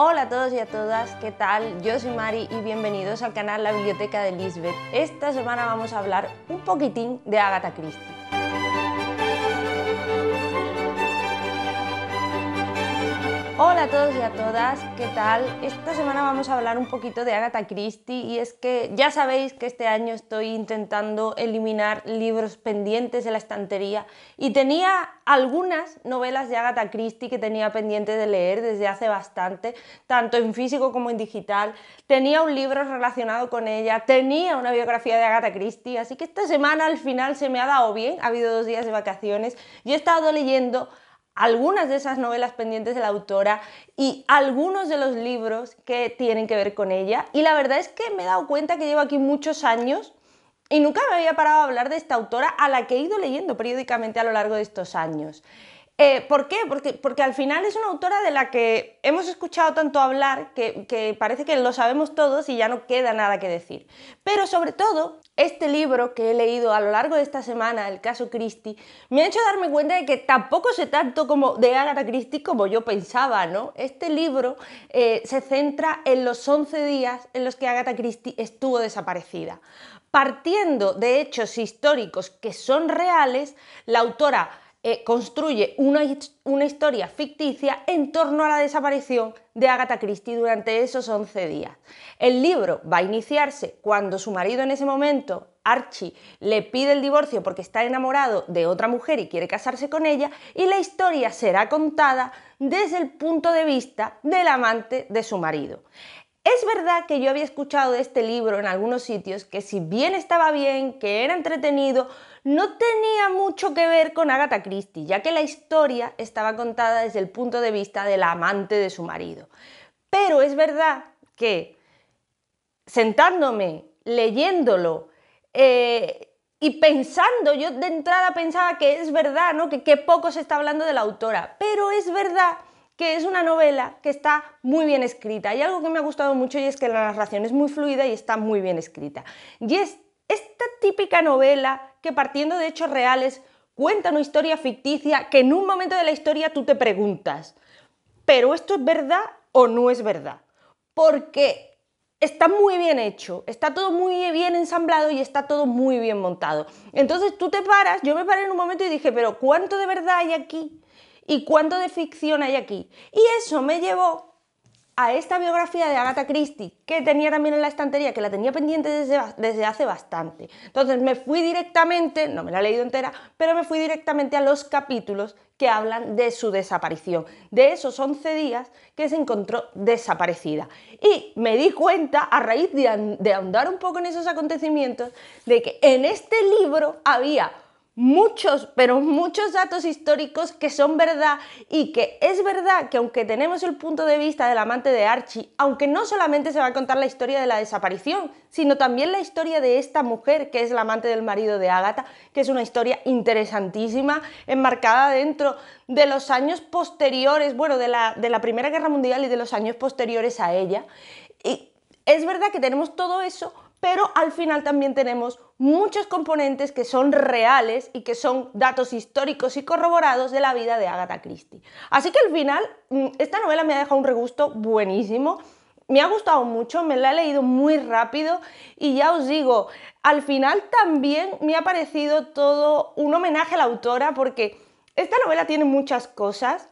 Hola a todos y a todas, ¿qué tal? Yo soy Mari y bienvenidos al canal La Biblioteca de Lisbeth. Esta semana vamos a hablar un poquitín de Agatha Christie. Hola a todos y a todas, ¿qué tal? Esta semana vamos a hablar un poquito de Agatha Christie y es que ya sabéis que este año estoy intentando eliminar libros pendientes de la estantería y tenía algunas novelas de Agatha Christie que tenía pendiente de leer desde hace bastante, tanto en físico como en digital. Tenía un libro relacionado con ella, tenía una biografía de Agatha Christie, así que esta semana al final se me ha dado bien, ha habido dos días de vacaciones y he estado leyendo algunas de esas novelas pendientes de la autora y algunos de los libros que tienen que ver con ella. Y la verdad es que me he dado cuenta que llevo aquí muchos años y nunca me había parado a hablar de esta autora a la que he ido leyendo periódicamente a lo largo de estos años. Eh, ¿Por qué? Porque, porque, al final es una autora de la que hemos escuchado tanto hablar que, parece que lo sabemos todos y ya no queda nada que decir. Pero sobre todo, este libro que he leído a lo largo de esta semana, El caso Christie, me ha hecho darme cuenta de que tampoco sé tanto como de Agatha Christie como yo pensaba, ¿no? Este libro eh, se centra en los 11 días en los que Agatha Christie estuvo desaparecida. Partiendo de hechos históricos que son reales, la autora eh, construye una, una historia ficticia en torno a la desaparición de Agatha Christie durante esos 11 días. El libro va a iniciarse cuando su marido en ese momento, Archie, le pide el divorcio porque está enamorado de otra mujer y quiere casarse con ella, y la historia será contada desde el punto de vista del amante de su marido. Es verdad que yo había escuchado de este libro en algunos sitios que si bien estaba bien, que era entretenido, no tenía mucho que ver con Agatha Christie, ya que la historia estaba contada desde el punto de vista del amante de su marido. Pero es verdad que sentándome, leyéndolo, eh, y pensando, yo de entrada pensaba que es verdad, ¿no? Que, poco se está hablando de la autora, pero es verdad que es una novela que está muy bien escrita. y algo que me ha gustado mucho y es que la narración es muy fluida y está muy bien escrita. Y es esta típica novela que partiendo de hechos reales cuenta una historia ficticia que en un momento de la historia tú te preguntas, ¿pero esto es verdad o no es verdad? Porque está muy bien hecho, está todo muy bien ensamblado y está todo muy bien montado. Entonces tú te paras, yo me paré en un momento y dije, pero ¿cuánto de verdad hay aquí? ¿Y cuánto de ficción hay aquí? Y eso me llevó a esta biografía de Agatha Christie, que tenía también en la estantería, que la tenía pendiente desde, hace bastante. Entonces me fui directamente, no me la he leído entera, pero me fui directamente a los capítulos que hablan de su desaparición, de esos 11 días que se encontró desaparecida. Y me di cuenta, a raíz de, de ahondar un poco en esos acontecimientos, de que en este libro había muchos, pero muchos datos históricos que son verdad y que es verdad que aunque tenemos el punto de vista del amante de Archie, aunque no solamente se va a contar la historia de la desaparición, sino también la historia de esta mujer que es la amante del marido de Agatha, que es una historia interesantísima, enmarcada dentro de los años posteriores, bueno, de la, de la Primera Guerra Mundial y de los años posteriores a ella. Y es verdad que tenemos todo eso, pero al final también tenemos muchos componentes que son reales y que son datos históricos y corroborados de la vida de Agatha Christie. Así que al final, mm, esta novela me ha dejado un regusto buenísimo. Me ha gustado mucho, me la he leído muy rápido y ya os digo, al final también me ha parecido todo un homenaje a la autora porque esta novela tiene muchas cosas,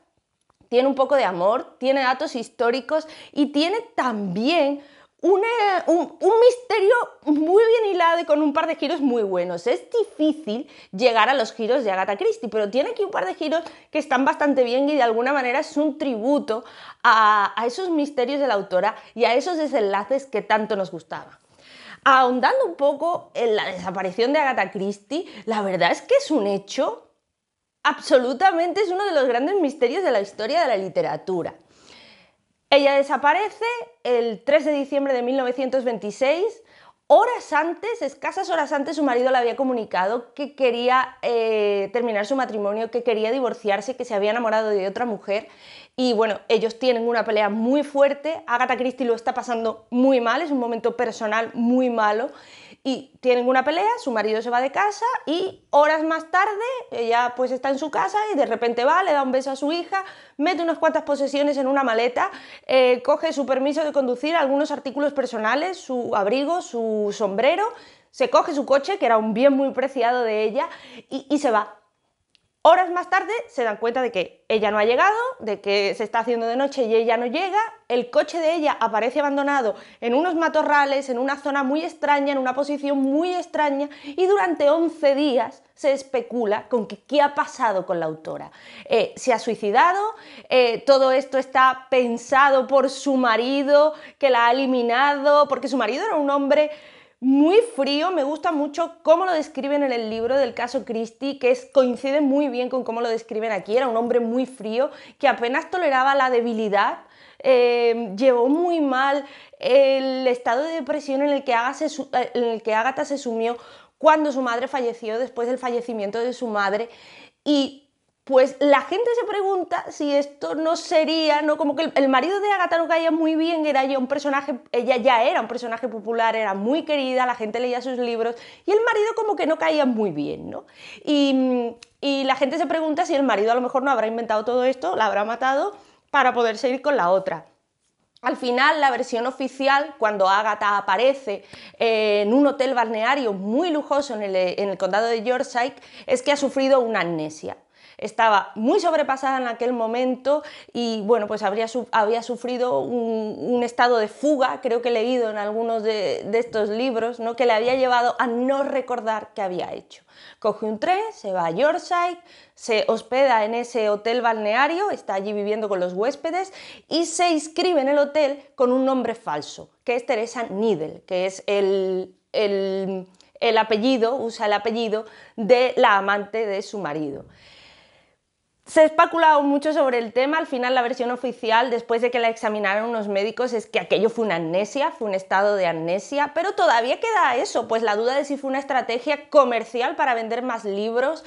tiene un poco de amor, tiene datos históricos y tiene también un, misterio muy bien hilado y con un par de giros muy buenos. Es difícil llegar a los giros de Agatha Christie, pero tiene aquí un par de giros que están bastante bien y de alguna manera es un tributo a, a esos misterios de la autora y a esos desenlaces que tanto nos gustaban. Ahondando un poco en la desaparición de Agatha Christie, la verdad es que es un hecho absolutamente, es uno de los grandes misterios de la historia de la literatura. Ella desaparece el 3 de diciembre de 1926. Horas antes, escasas horas antes, su marido le había comunicado que quería eh, terminar su matrimonio, que quería divorciarse, que se había enamorado de otra mujer. Y bueno, ellos tienen una pelea muy fuerte. Agatha Christie lo está pasando muy mal, es un momento personal muy malo y tienen una pelea, su marido se va de casa y horas más tarde ella pues está en su casa y de repente va, le da un beso a su hija, mete unas cuantas posesiones en una maleta, eh, coge su permiso de conducir, algunos artículos personales, su abrigo, su sombrero, se coge su coche, que era un bien muy preciado de ella, y se va. Horas más tarde se dan cuenta de que ella no ha llegado, de que se está haciendo de noche y ella no llega, el coche de ella aparece abandonado en unos matorrales, en una zona muy extraña, en una posición muy extraña, y durante 11 días se especula con qué ha pasado con la autora. Eh, se ha suicidado, eh, todo esto está pensado por su marido, que la ha eliminado, porque su marido era un hombre muy frío, me gusta mucho cómo lo describen en el libro del caso Christie, que es, coincide muy bien con cómo lo describen aquí, era un hombre muy frío, que apenas toleraba la debilidad, em, llevó muy mal el estado de depresión eh, en el que Agatha se sumió cuando su madre falleció, después del fallecimiento de su madre, y pues la gente se pregunta si esto no sería, ¿no? Como que el, marido de Agatha no caía muy bien, era ya un personaje, ella ya era un personaje popular, era muy querida, la gente leía sus libros, y el marido como que no caía muy bien, ¿no? Y, la gente se pregunta si el marido a lo mejor no habrá inventado todo esto, la habrá matado para poder seguir con la otra. Al final, la versión oficial, cuando Agatha aparece eh, en un hotel balneario muy lujoso en el, en el condado de Yorkshire, es que ha sufrido una amnesia estaba muy sobrepasada en aquel momento y bueno, pues habría había sufrido un, estado de fuga, creo que he leído en algunos de, estos libros, ¿no? que le había llevado a no recordar qué había hecho. Coge un tren, se va a Yorkshire, se hospeda en ese hotel balneario, está allí viviendo con los huéspedes y se inscribe en el hotel con un nombre falso, que es Teresa Needle, que es el apellido, usa el apellido de la amante de su marido. Se ha especulado mucho sobre el tema, al final la versión oficial, después de que la examinaron unos médicos, es que aquello fue una amnesia, fue un estado de amnesia, pero todavía queda eso, pues la duda de si fue una estrategia comercial para vender más libros,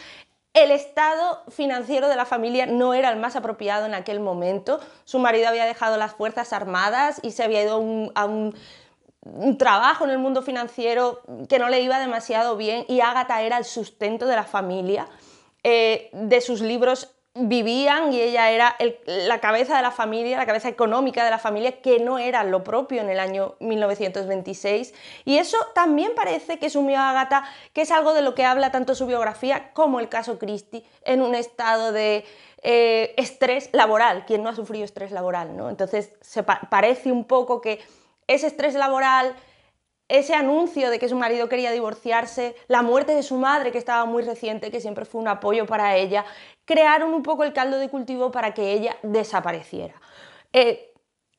el estado financiero de la familia no era el más apropiado en aquel momento. Su marido había dejado las Fuerzas Armadas y se había ido a un, trabajo en el mundo financiero que no le iba demasiado bien y Ágata era el sustento de la familia. Eh, de sus libros vivían y ella era la cabeza de la familia, la cabeza económica de la familia, que no era lo propio en el año 1926. Y eso también parece que sumió a Agatha, que es algo de lo que habla tanto su biografía como el caso Christie, en un estado de eh, estrés laboral, quien no ha sufrido estrés laboral, ¿no? Entonces se parece un poco que ese estrés laboral ese anuncio de que su marido quería divorciarse, la muerte de su madre, que estaba muy reciente, que siempre fue un apoyo para ella, crearon un poco el caldo de cultivo para que ella desapareciera. Eh,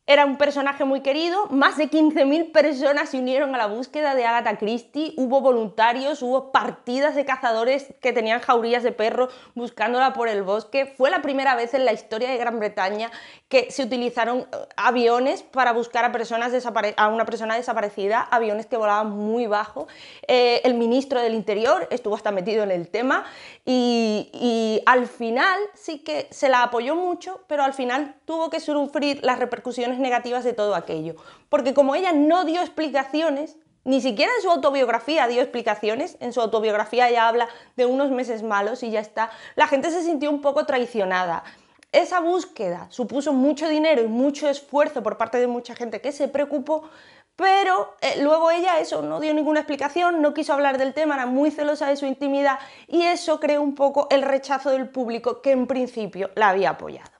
era un personaje muy querido, más de 15.000 personas se unieron a la búsqueda de Agatha Christie, hubo voluntarios, hubo partidas de cazadores que tenían jaurías de perro buscándola por el bosque. Fue la primera vez en la historia de Gran Bretaña que se utilizaron eh, aviones para buscar a, personas a una persona desaparecida, aviones que volaban muy bajo. Eh, el ministro del Interior estuvo hasta metido en el tema y, y al final sí que se la apoyó mucho, pero al final tuvo que sufrir las repercusiones negativas de todo aquello. Porque como ella no dio explicaciones, ni siquiera en su autobiografía dio explicaciones, en su autobiografía ya habla de unos meses malos y ya está, la gente se sintió un poco traicionada. Esa búsqueda supuso mucho dinero y mucho esfuerzo por parte de mucha gente que se preocupó, pero eh, luego ella eso no dio ninguna explicación, no quiso hablar del tema, era muy celosa de su intimidad y eso creó un poco el rechazo del público que en principio la había apoyado.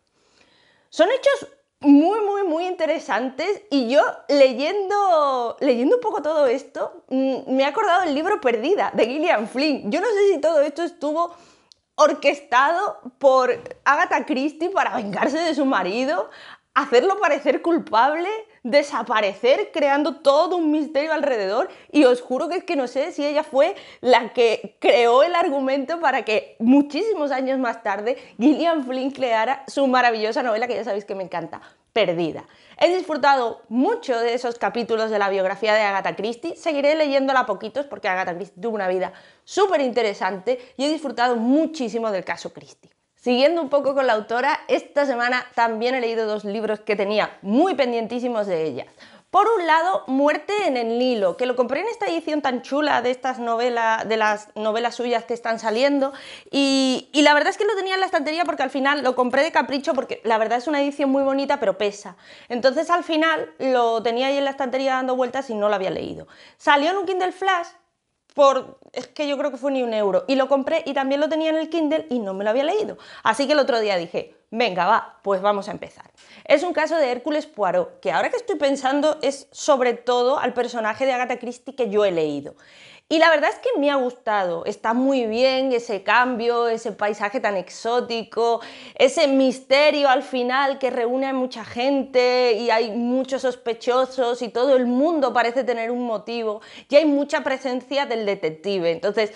Son hechos muy, muy, muy interesantes. Y yo leyendo, leyendo un poco todo esto, mm, me he acordado del libro Perdida de Gillian Flynn. Yo no sé si todo esto estuvo orquestado por Agatha Christie para vengarse de su marido, hacerlo parecer culpable desaparecer creando todo un misterio alrededor y os juro que es que no sé si ella fue la que creó el argumento para que muchísimos años más tarde Gillian Flynn creara su maravillosa novela que ya sabéis que me encanta, Perdida. He disfrutado mucho de esos capítulos de la biografía de Agatha Christie, seguiré leyéndola a poquitos porque Agatha Christie tuvo una vida súper interesante y he disfrutado muchísimo del caso Christie. Siguiendo un poco con la autora, esta semana también he leído dos libros que tenía muy pendientísimos de ella. Por un lado, Muerte en el Nilo, que lo compré en esta edición tan chula de estas novelas, de las novelas suyas que están saliendo, y, y, la verdad es que lo tenía en la estantería porque al final lo compré de capricho, porque la verdad es una edición muy bonita, pero pesa. Entonces al final lo tenía ahí en la estantería dando vueltas y no lo había leído. Salió en un Kindle Flash por, es que yo creo que fue ni un euro. Y lo compré y también lo tenía en el Kindle y no me lo había leído. Así que el otro día dije, venga, va, pues vamos a empezar. Es un caso de Hércules Poirot, que ahora que estoy pensando es sobre todo al personaje de Agatha Christie que yo he leído. Y la verdad es que me ha gustado, está muy bien ese cambio, ese paisaje tan exótico, ese misterio al final que reúne a mucha gente y hay muchos sospechosos y todo el mundo parece tener un motivo y hay mucha presencia del detective. Entonces,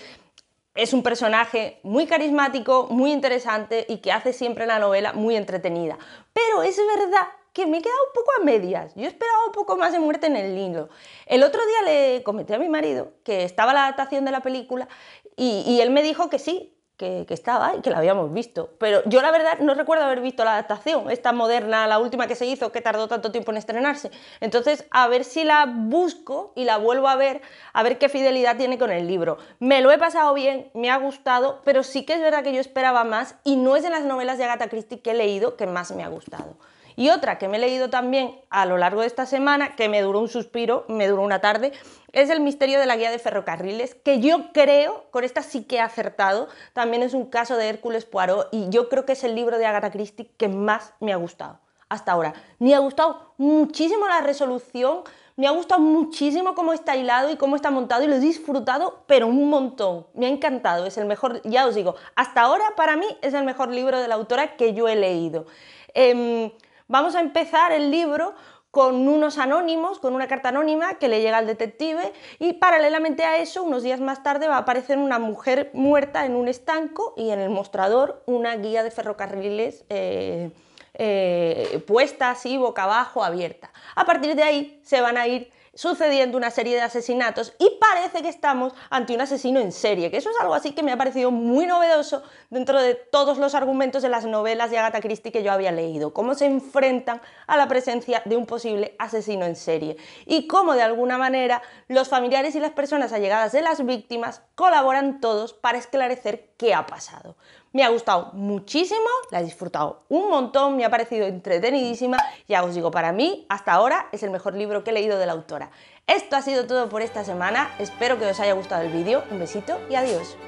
es un personaje muy carismático, muy interesante y que hace siempre la novela muy entretenida. Pero es verdad que me he quedado un poco a medias. Yo esperaba un poco más de muerte en el libro. El otro día le comenté a mi marido que estaba la adaptación de la película y, él me dijo que sí, que, estaba y que la habíamos visto. Pero yo la verdad no recuerdo haber visto la adaptación, esta moderna, la última que se hizo, que tardó tanto tiempo en estrenarse. Entonces, a ver si la busco y la vuelvo a ver, a ver qué fidelidad tiene con el libro. Me lo he pasado bien, me ha gustado, pero sí que es verdad que yo esperaba más y no es en las novelas de Agatha Christie que he leído que más me ha gustado. Y otra que me he leído también a lo largo de esta semana, que me duró un suspiro, me duró una tarde, es El misterio de la guía de ferrocarriles, que yo creo, con esta sí que he acertado, también es un caso de Hércules Poirot y yo creo que es el libro de Agatha Christie que más me ha gustado hasta ahora. Me ha gustado muchísimo la resolución, me ha gustado muchísimo cómo está hilado y cómo está montado y lo he disfrutado, pero un montón. Me ha encantado, es el mejor, ya os digo, hasta ahora para mí es el mejor libro de la autora que yo he leído. Em, Vamos a empezar el libro con unos anónimos, con una carta anónima que le llega al detective y paralelamente a eso, unos días más tarde va a aparecer una mujer muerta en un estanco y en el mostrador una guía de ferrocarriles eh, eh, puesta así boca abajo, abierta. A partir de ahí se van a ir sucediendo una serie de asesinatos y parece que estamos ante un asesino en serie, que eso es algo así que me ha parecido muy novedoso dentro de todos los argumentos de las novelas de Agatha Christie que yo había leído, cómo se enfrentan a la presencia de un posible asesino en serie y cómo de alguna manera los familiares y las personas allegadas de las víctimas colaboran todos para esclarecer qué ha pasado. Me ha gustado muchísimo, la he disfrutado un montón, me ha parecido entretenidísima. Ya os digo, para mí, hasta ahora, es el mejor libro que he leído de la autora. Esto ha sido todo por esta semana, espero que os haya gustado el vídeo, un besito y adiós.